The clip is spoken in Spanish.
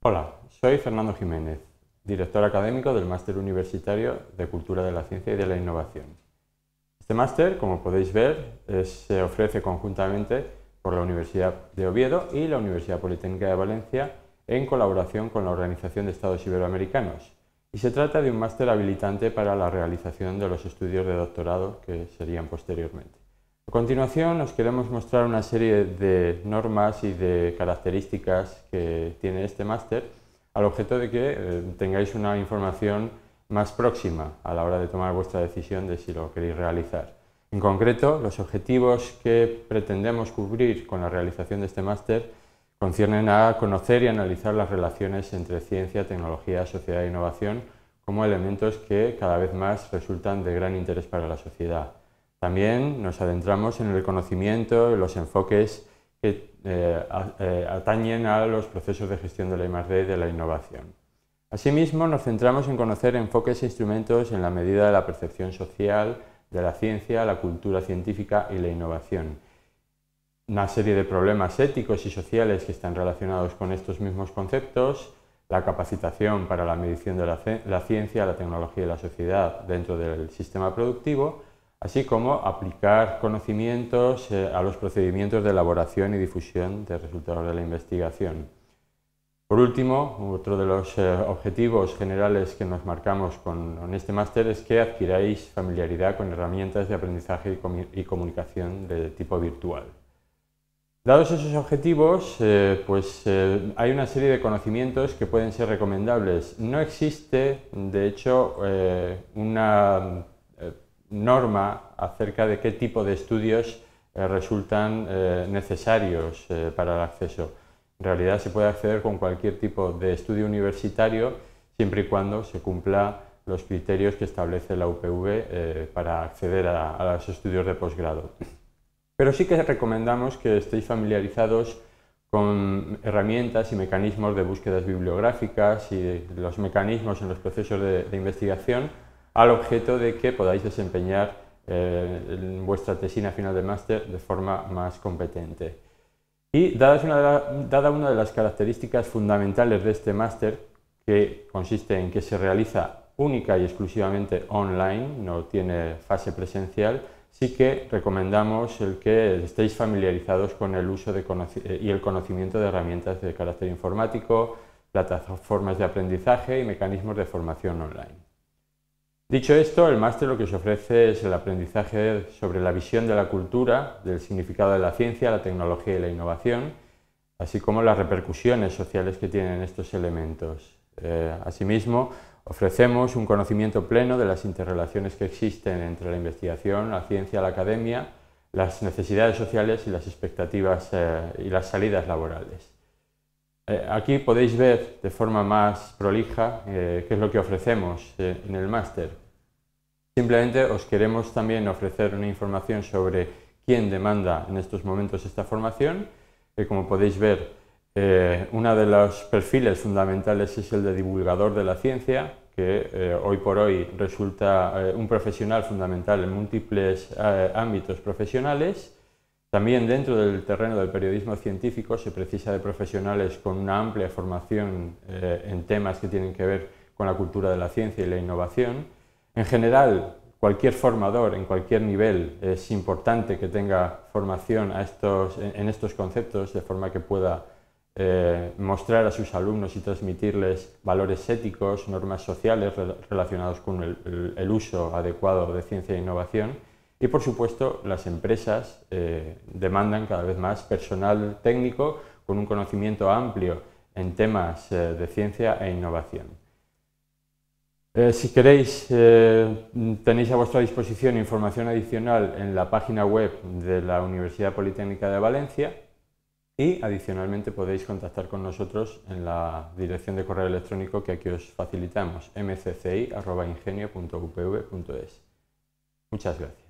Hola, soy Fernando Jiménez, director académico del Máster Universitario de Cultura de la Ciencia y de la Innovación. Este máster, como podéis ver, se ofrece conjuntamente por la Universidad de Oviedo y la Universidad Politécnica de Valencia en colaboración con la Organización de Estados Iberoamericanos. Y se trata de un máster habilitante para la realización de los estudios de doctorado que serían posteriormente. A continuación os queremos mostrar una serie de normas y de características que tiene este máster al objeto de que eh, tengáis una información más próxima a la hora de tomar vuestra decisión de si lo queréis realizar. En concreto, los objetivos que pretendemos cubrir con la realización de este máster conciernen a conocer y analizar las relaciones entre ciencia, tecnología, sociedad e innovación como elementos que cada vez más resultan de gran interés para la sociedad. También nos adentramos en el conocimiento y los enfoques que eh, eh, atañen a los procesos de gestión de la I+.D. y de la innovación. Asimismo, nos centramos en conocer enfoques e instrumentos en la medida de la percepción social de la ciencia, la cultura científica y la innovación. Una serie de problemas éticos y sociales que están relacionados con estos mismos conceptos, la capacitación para la medición de la ciencia, la tecnología y la sociedad dentro del sistema productivo, así como aplicar conocimientos eh, a los procedimientos de elaboración y difusión de resultados de la investigación. Por último, otro de los eh, objetivos generales que nos marcamos con, este máster es que adquiráis familiaridad con herramientas de aprendizaje y, comunicación de tipo virtual. Dados esos objetivos, eh, pues hay una serie de conocimientos que pueden ser recomendables. No existe, de hecho, una norma acerca de qué tipo de estudios eh, resultan eh, necesarios eh, para el acceso. En realidad se puede acceder con cualquier tipo de estudio universitario siempre y cuando se cumpla los criterios que establece la UPV para acceder a, los estudios de posgrado. Pero sí que recomendamos que estéis familiarizados con herramientas y mecanismos de búsquedas bibliográficas y los mecanismos en los procesos de investigación al objeto de que podáis desempeñar eh, vuestra tesina final de máster de forma más competente. Y dada una, de las características fundamentales de este máster, que consiste en que se realiza única y exclusivamente online, no tiene fase presencial, sí que recomendamos el que estéis familiarizados con el uso eh, y el conocimiento de herramientas de carácter informático, plataformas de aprendizaje y mecanismos de formación online. Dicho esto, el máster lo que se ofrece es el aprendizaje sobre la visión de la cultura, del significado de la ciencia, la tecnología y la innovación, así como las repercusiones sociales que tienen estos elementos. Eh, asimismo, ofrecemos un conocimiento pleno de las interrelaciones que existen entre la investigación, la ciencia, la academia, las necesidades sociales y las expectativas eh, y las salidas laborales. Eh, aquí podéis ver de forma más prolija eh, qué es lo que ofrecemos eh, en el máster. Simplemente os queremos también ofrecer una información sobre quién demanda en estos momentos esta formación. como podéis ver, uno de los perfiles fundamentales es el de divulgador de la ciencia, que hoy por hoy resulta un profesional fundamental en múltiples ámbitos profesionales. También dentro del terreno del periodismo científico se precisa de profesionales con una amplia formación eh, en temas que tienen que ver con la cultura de la ciencia y la innovación. En general, cualquier formador en cualquier nivel es importante que tenga formación en estos conceptos de forma que pueda eh, mostrar a sus alumnos y transmitirles valores éticos, normas sociales relacionados con el uso adecuado de ciencia e innovación y por supuesto, las empresas eh, demandan cada vez más personal técnico con un conocimiento amplio en temas eh, de ciencia e innovación. Eh, si queréis, tenéis a vuestra disposición información adicional en la página web de la Universidad Politécnica de Valencia y adicionalmente podéis contactar con nosotros en la dirección de correo electrónico que aquí os facilitamos, mcci.ingenio.upv.es. Muchas gracias.